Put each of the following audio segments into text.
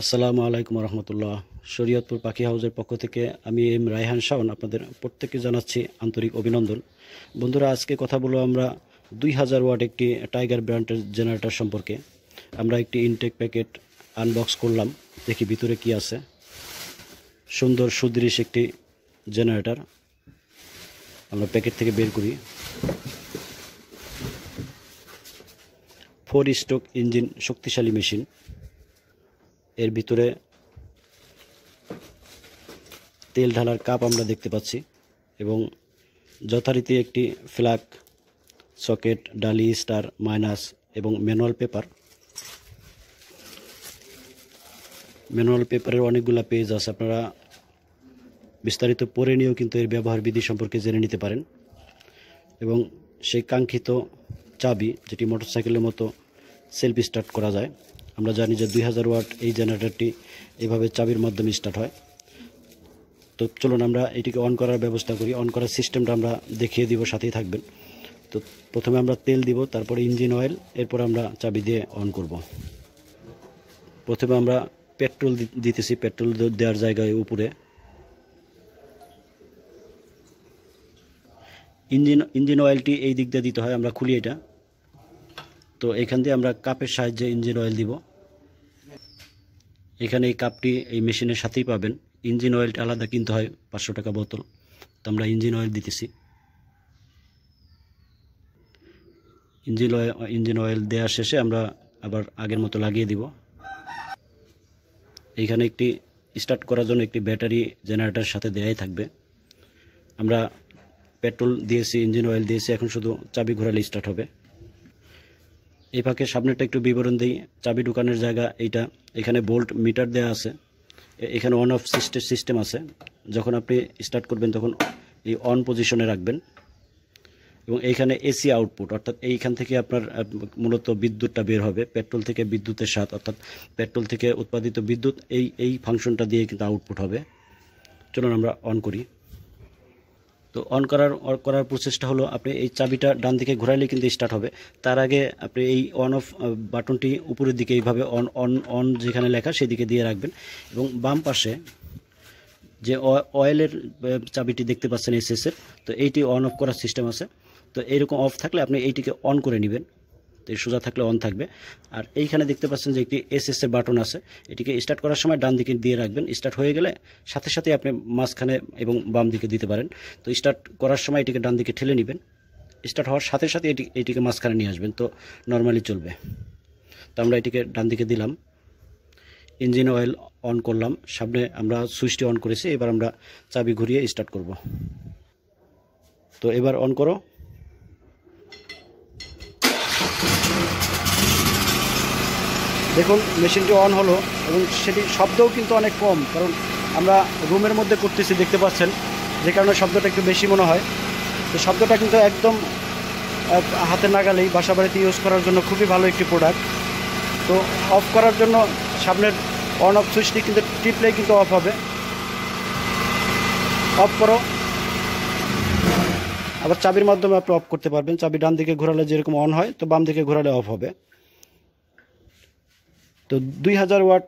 আসসালামু আলাইকুম রহমতুল্লাহ শরীয়তপুর পাখি হাউসের পক্ষ থেকে আমি এম রায়হান শাওন আপনাদের প্রত্যেককে জানাচ্ছি আন্তরিক অভিনন্দন বন্ধুরা আজকে কথা বলব আমরা দুই হাজার ওয়াট একটি টাইগার ব্র্যান্ডের জেনারেটর সম্পর্কে আমরা একটি ইনটেক প্যাকেট আনবক্স করলাম দেখি ভিতরে কি আছে সুন্দর সুদৃশ একটি জেনারেটর আমরা প্যাকেট থেকে বের করি ফোর স্ট্রোক ইঞ্জিন শক্তিশালী মেশিন এর ভিতরে তেল ঢালার কাপ আমরা দেখতে পাচ্ছি এবং যথারীতি একটি ফ্ল্যাক সকেট ডালি স্টার মাইনাস এবং ম্যানুয়াল পেপার ম্যানুয়াল পেপারের অনেকগুলো পেজ আছে আপনারা বিস্তারিত পড়ে নিয়েও কিন্তু এর ব্যবহার বিধি সম্পর্কে জেনে নিতে পারেন এবং সেই কাঙ্ক্ষিত চাবি যেটি মোটরসাইকেলের মতো সেলফি স্টার্ট করা যায় আমরা জানি যে দুই হাজার ওয়াট এই জেনারেটরটি এভাবে চাবির মাধ্যমে স্টার্ট হয় তো চলুন আমরা এটিকে অন করার ব্যবস্থা করি অন করার সিস্টেমটা আমরা দেখিয়ে দিব সাথেই থাকবেন তো প্রথমে আমরা তেল দিব তারপরে ইঞ্জিন অয়েল এরপর আমরা চাবি দিয়ে অন করব প্রথমে আমরা পেট্রোল দিতেছি পেট্রোল দেওয়ার জায়গায় উপরে ইঞ্জিন ইঞ্জিন অয়েলটি এই দিক দিয়ে দিতে হয় আমরা খুলি এটা তো এখান দিয়ে আমরা কাপের সাহায্যে ইঞ্জিন অয়েল দিব এখানে এই কাপটি এই মেশিনের সাথেই পাবেন ইঞ্জিন অয়েলটা আলাদা কিনতে হয় পাঁচশো টাকা বোতল তো আমরা ইঞ্জিন অয়েল দিতেছি ইঞ্জিন অয়েল ইঞ্জিন অয়েল দেওয়ার শেষে আমরা আবার আগের মতো লাগিয়ে দিব এইখানে একটি স্টার্ট করার জন্য একটি ব্যাটারি জেনারেটার সাথে দেয়াই থাকবে আমরা পেট্রোল দিয়েছি ইঞ্জিন অয়েল দিয়েছি এখন শুধু চাবি ঘোরালে স্টার্ট হবে এই ফাঁকে সামনেটা একটু বিবরণ দিই চাবি ঢুকানোর জায়গা এইটা এখানে বোল্ট মিটার দেয়া আছে এখানে অন অফ সিস্টেম সিস্টেম আছে যখন আপনি স্টার্ট করবেন তখন এই অন পজিশনে রাখবেন এবং এইখানে এসি আউটপুট অর্থাৎ এইখান থেকে আপনার মূলত বিদ্যুৎটা বের হবে পেট্রোল থেকে বিদ্যুতের স্বাদ অর্থাৎ পেট্রোল থেকে উৎপাদিত বিদ্যুৎ এই এই ফাংশনটা দিয়ে কিন্তু আউটপুট হবে চলুন আমরা অন করি তো অন করার অন করার প্রসেসটা হলো আপনি এই চাবিটা ডান দিকে ঘোরালে কিন্তু স্টার্ট হবে তার আগে আপনি এই অন অফ বাটনটি উপরের দিকে এইভাবে অন অন অন যেখানে লেখা সেদিকে দিয়ে রাখবেন এবং বাম পাশে যে অয়েলের চাবিটি দেখতে পাচ্ছেন এসএসের তো এইটি অন অফ করার সিস্টেম আছে তো এরকম অফ থাকলে আপনি এইটিকে অন করে নেবেন তো সোজা থাকলে অন থাকবে আর এইখানে দেখতে পাচ্ছেন যে একটি এস এস বাটন আছে এটিকে স্টার্ট করার সময় ডান দিকে দিয়ে রাখবেন স্টার্ট হয়ে গেলে সাথে সাথে আপনি মাঝখানে এবং বাম দিকে দিতে পারেন তো স্টার্ট করার সময় এটিকে ডান দিকে ঠেলে নেবেন স্টার্ট হওয়ার সাথে সাথে এটি এটিকে মাঝখানে নিয়ে আসবেন তো নর্মালি চলবে তো আমরা এটিকে ডান দিকে দিলাম ইঞ্জিন অয়েল অন করলাম সামনে আমরা সুইচটি অন করেছি এবার আমরা চাবি ঘুরিয়ে স্টার্ট করব তো এবার অন করো দেখুন মেশিনটি অন হলো এবং সেটি শব্দও কিন্তু অনেক কম কারণ আমরা রুমের মধ্যে করতেছি দেখতে পাচ্ছেন যে কারণে শব্দটা একটু বেশি মনে হয় তো শব্দটা কিন্তু একদম হাতে নাগালেই বাসা বাড়িতে ইউজ করার জন্য খুবই ভালো একটি প্রোডাক্ট তো অফ করার জন্য সামনের অন অফ সুইচটি কিন্তু টিপলেই কিন্তু অফ হবে অফ করো আবার চাবির মাধ্যমে আপনি অফ করতে পারবেন চাবি ডান দিকে ঘোরালে যেরকম অন হয় তো বাম দিকে ঘোরালে অফ হবে তো দুই হাজার ওয়াট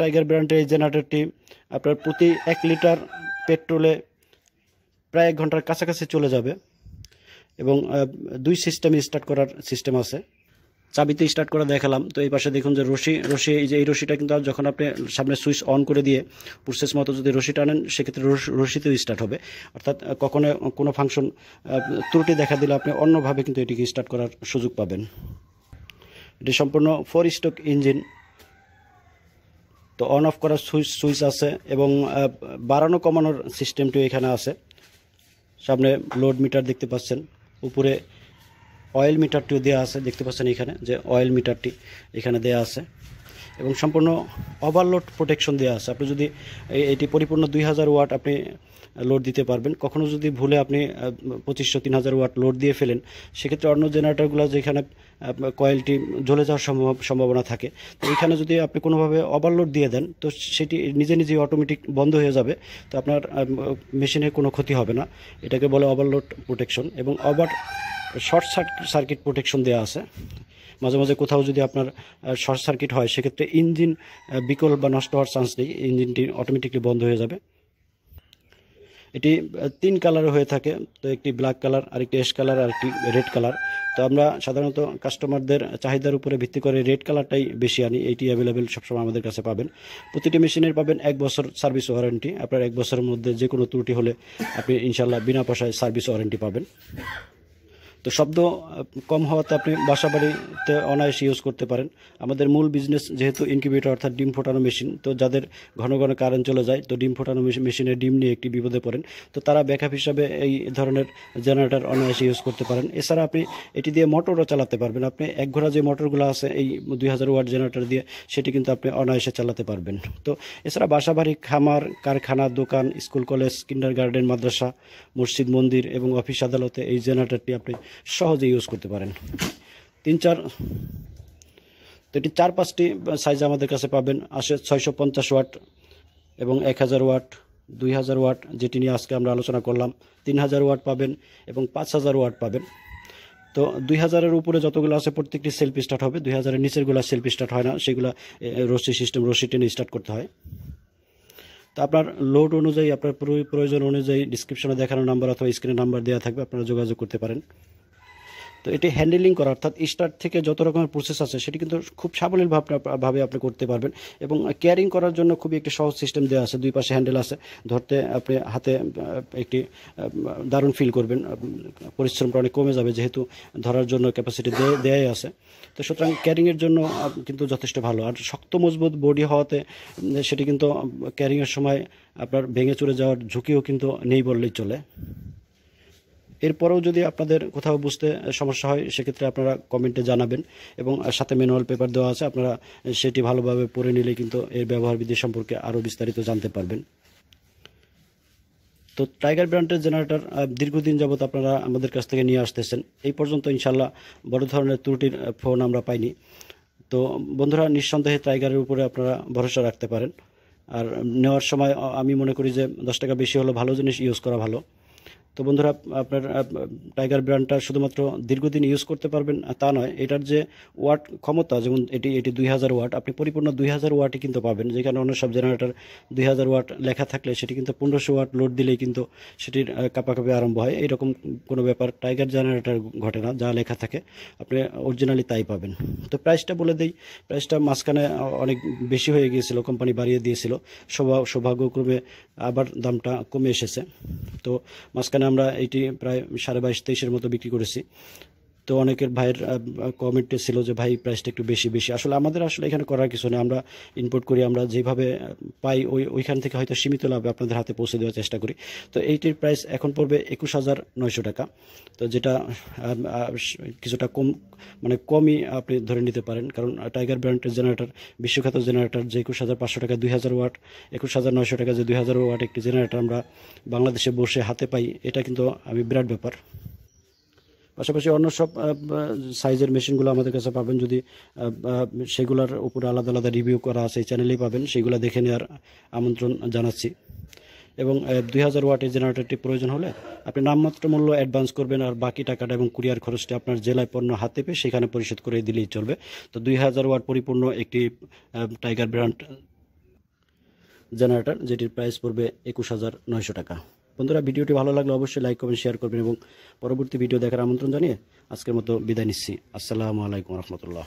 টাইগার ব্র্যান্ডের এই জেনারেটরটি আপনার প্রতি এক লিটার পেট্রোলে প্রায় এক ঘন্টার কাছাকাছি চলে যাবে এবং দুই সিস্টেমে স্টার্ট করার সিস্টেম আছে চাবিতে স্টার্ট করা দেখালাম তো এই পাশে দেখুন যে রশি রশি এই যে এই রশিটা কিন্তু যখন আপনি সামনে সুইচ অন করে দিয়ে প্রসেস মতো যদি রশি টানেন সেক্ষেত্রে রশিতেও স্টার্ট হবে অর্থাৎ কখনো কোনো ফাংশন ত্রুটি দেখা দিলে আপনি অন্যভাবে কিন্তু এটিকে স্টার্ট করার সুযোগ পাবেন এটি সম্পূর্ণ ফোর স্টক ইঞ্জিন তো অন অফ করার সুইচ সুইচ আছে এবং বাড়ানো কমানোর সিস্টেমটিও এখানে আছে সামনে লোড মিটার দেখতে পাচ্ছেন উপরে অয়েল মিটারটিও দেওয়া আছে দেখতে পাচ্ছেন এখানে যে অয়েল মিটারটি এখানে দেয়া আছে এবং সম্পূর্ণ ওভারলোড প্রোটেকশন দেওয়া আছে আপনি যদি এটি পরিপূর্ণ দুই হাজার ওয়াট আপনি লোড দিতে পারবেন কখনও যদি ভুলে আপনি পঁচিশশো তিন হাজার ওয়াট লোড দিয়ে ফেলেন সেক্ষেত্রে অন্য জেনারেটরগুলো যেখানে কয়েলটি জ্বলে যাওয়ার সম্ভব সম্ভাবনা থাকে তো এখানে যদি আপনি কোনোভাবে ওভারলোড দিয়ে দেন তো সেটি নিজে নিজে অটোমেটিক বন্ধ হয়ে যাবে তো আপনার মেশিনে কোনো ক্ষতি হবে না এটাকে বলে ওভারলোড প্রোটেকশন এবং ওভার শর্ট সার্কিট প্রোটেকশন দেওয়া আছে মাঝে মাঝে কোথাও যদি আপনার শর্ট সার্কিট হয় সেক্ষেত্রে ইঞ্জিন বিকল বা নষ্ট হওয়ার চান্স নেই ইঞ্জিনটি অটোমেটিকলি বন্ধ হয়ে যাবে এটি তিন কালার হয়ে থাকে তো একটি ব্ল্যাক কালার আরেকটি এস কালার আর একটি রেড কালার তো আমরা সাধারণত কাস্টমারদের চাহিদার উপরে ভিত্তি করে রেড কালারটাই বেশি আনি এইটি অ্যাভেলেবেল সবসময় আমাদের কাছে পাবেন প্রতিটি মেশিনের পাবেন এক বছর সার্ভিস ওয়ারেন্টি আপনার এক বছরের মধ্যে যে কোনো ত্রুটি হলে আপনি ইনশাল্লাহ বিনা পয়সায় সার্ভিস ওয়ারেন্টি পাবেন তো শব্দ কম হওয়াতে আপনি বাসা বাড়িতে অনায়াসে ইউজ করতে পারেন আমাদের মূল বিজনেস যেহেতু ইনকিউবেটর অর্থাৎ ডিম ফোটানো মেশিন তো যাদের ঘন ঘন কারেন্ট চলে যায় তো ডিম ফোটানো মেশিনে ডিম নিয়ে একটি বিপদে পড়েন তো তারা ব্যাকআপ হিসাবে এই ধরনের জেনারেটর অনায়াসে ইউজ করতে পারেন এছাড়া আপনি এটি দিয়ে মোটরও চালাতে পারবেন আপনি এক ঘোড়া যে মোটরগুলো আছে এই দুই হাজার ওয়াট জেনারেটর দিয়ে সেটি কিন্তু আপনি অনায়াসে চালাতে পারবেন তো এছাড়া বাসা বাড়ি খামার কারখানা দোকান স্কুল কলেজ কিন্ডার গার্ডেন মাদ্রাসা মসজিদ মন্দির এবং অফিস আদালতে এই জেনারেটারটি আপনি সহজে ইউজ করতে পারেন তিন চার তো এটি চার পাঁচটি সাইজ আমাদের কাছে পাবেন আসে ছয়শো পঞ্চাশ ওয়াট এবং এক হাজার ওয়াট দুই হাজার ওয়াট যেটি নিয়ে আজকে আমরা আলোচনা করলাম তিন হাজার ওয়াট পাবেন এবং পাঁচ হাজার ওয়াট পাবেন তো দুই হাজারের উপরে যতগুলো আছে প্রত্যেকটি সেলফি স্টার্ট হবে দুই হাজারের নিচেরগুলো সেলফি স্টার্ট হয় না সেগুলো রশি সিস্টেম রশি টেনে স্টার্ট করতে হয় তো আপনার লোড অনুযায়ী আপনার প্রয়োজন অনুযায়ী ডিসক্রিপশনে দেখানো নাম্বার অথবা স্ক্রিনে নাম্বার দেওয়া থাকবে আপনারা যোগাযোগ করতে পারেন তো এটি হ্যান্ডেলিং করা অর্থাৎ স্টার্ট থেকে যত রকমের প্রসেস আছে সেটি কিন্তু খুব সাবলীল ভাবে আপনি করতে পারবেন এবং ক্যারিং করার জন্য খুবই একটি সহজ সিস্টেম দেওয়া আছে দুই পাশে হ্যান্ডেল আছে ধরতে আপনি হাতে একটি দারুণ ফিল করবেন পরিশ্রমটা অনেক কমে যাবে যেহেতু ধরার জন্য ক্যাপাসিটি দেয়াই আছে তো সুতরাং ক্যারিংয়ের জন্য কিন্তু যথেষ্ট ভালো আর শক্ত মজবুত বডি হওয়াতে সেটি কিন্তু ক্যারিংয়ের সময় আপনার ভেঙে চড়ে যাওয়ার ঝুঁকিও কিন্তু নেই বললেই চলে এরপরেও যদি আপনাদের কোথাও বুঝতে সমস্যা হয় সেক্ষেত্রে আপনারা কমেন্টে জানাবেন এবং সাথে ম্যানুয়াল পেপার দেওয়া আছে আপনারা সেটি ভালোভাবে পড়ে নিলে কিন্তু এর ব্যবহারবিধি সম্পর্কে আরও বিস্তারিত জানতে পারবেন তো টাইগার ব্র্যান্ডের জেনারেটার দীর্ঘদিন যাবৎ আপনারা আমাদের কাছ থেকে নিয়ে আসতেছেন এই পর্যন্ত ইনশাল্লাহ বড় ধরনের ত্রুটির ফোন আমরা পাইনি তো বন্ধুরা নিঃসন্দেহে টাইগারের উপরে আপনারা ভরসা রাখতে পারেন আর নেওয়ার সময় আমি মনে করি যে দশ টাকা বেশি হলো ভালো জিনিস ইউজ করা ভালো তো বন্ধুরা আপনার টাইগার ব্র্যান্ডটা শুধুমাত্র দীর্ঘদিন ইউজ করতে পারবেন তা নয় এটার যে ওয়াট ক্ষমতা যেমন এটি এটি দুই হাজার ওয়াট আপনি পরিপূর্ণ দুই হাজার ওয়াটই কিন্তু পাবেন যেখানে অন্য সব জেনারেটার দুই হাজার ওয়াট লেখা থাকলে সেটি কিন্তু পনেরোশো ওয়াট লোড দিলেই কিন্তু সেটির কাপাকাপি আরম্ভ হয় এরকম কোনো ব্যাপার টাইগার জেনারেটার ঘটে না যা লেখা থাকে আপনি অরিজিনালি তাই পাবেন তো প্রাইসটা বলে দিই প্রাইসটা মাঝখানে অনেক বেশি হয়ে গিয়েছিল কোম্পানি বাড়িয়ে দিয়েছিল সৌভাগ্যক্রমে আবার দামটা কমে এসেছে তো মাঝখানে আমরা এটি প্রায় সাড়ে বাইশ তেইশের মতো বিক্রি করেছি তো অনেকের ভাইয়ের কমেন্টে ছিল যে ভাই প্রাইসটা একটু বেশি বেশি আসলে আমাদের আসলে এখানে করার কিছু নেই আমরা ইনপুট করি আমরা যেভাবে পাই ওই ওইখান থেকে হয়তো সীমিত লাভে আপনাদের হাতে পৌঁছে দেওয়ার চেষ্টা করি তো এইটির প্রাইস এখন পড়বে একুশ হাজার নয়শো টাকা তো যেটা কিছুটা কম মানে কমই আপনি ধরে নিতে পারেন কারণ টাইগার ব্র্যান্ডের জেনারেটর বিশ্বখ্যাত জেনারেটর যে একুশ হাজার পাঁচশো টাকা দুই হাজার ওয়াট একুশ হাজার নয়শো টাকা যে দুই হাজার ওয়াট একটি জেনারেটর আমরা বাংলাদেশে বসে হাতে পাই এটা কিন্তু আমি বিরাট ব্যাপার পাশাপাশি অন্য সব সাইজের মেশিনগুলো আমাদের কাছে পাবেন যদি সেগুলোর উপরে আলাদা আলাদা রিভিউ করা আছে এই চ্যানেলেই পাবেন সেগুলো দেখে নেওয়ার আমন্ত্রণ জানাচ্ছি এবং দুই হাজার ওয়াটের জেনারেটারটি প্রয়োজন হলে আপনি নামমাত্র মূল্য অ্যাডভান্স করবেন আর বাকি টাকাটা এবং কুরিয়ার খরচটি আপনার জেলায় পণ্য হাতে পেয়ে সেখানে পরিশোধ করে দিলেই চলবে তো দুই হাজার ওয়াট পরিপূর্ণ একটি টাইগার ব্র্যান্ড জেনারেটর যেটির প্রাইস পড়বে একুশ হাজার নয়শো টাকা বন্ধুরা ভিডিওটি ভালো লাগলে অবশ্যই লাইক করবেন শেয়ার করবেন এবং পরবর্তী ভিডিও দেখার আমন্ত্রণ জানিয়ে আজকের মতো বিদায় নিচ্ছি আসসালামু আলাইকুম রহমতুল্লাহ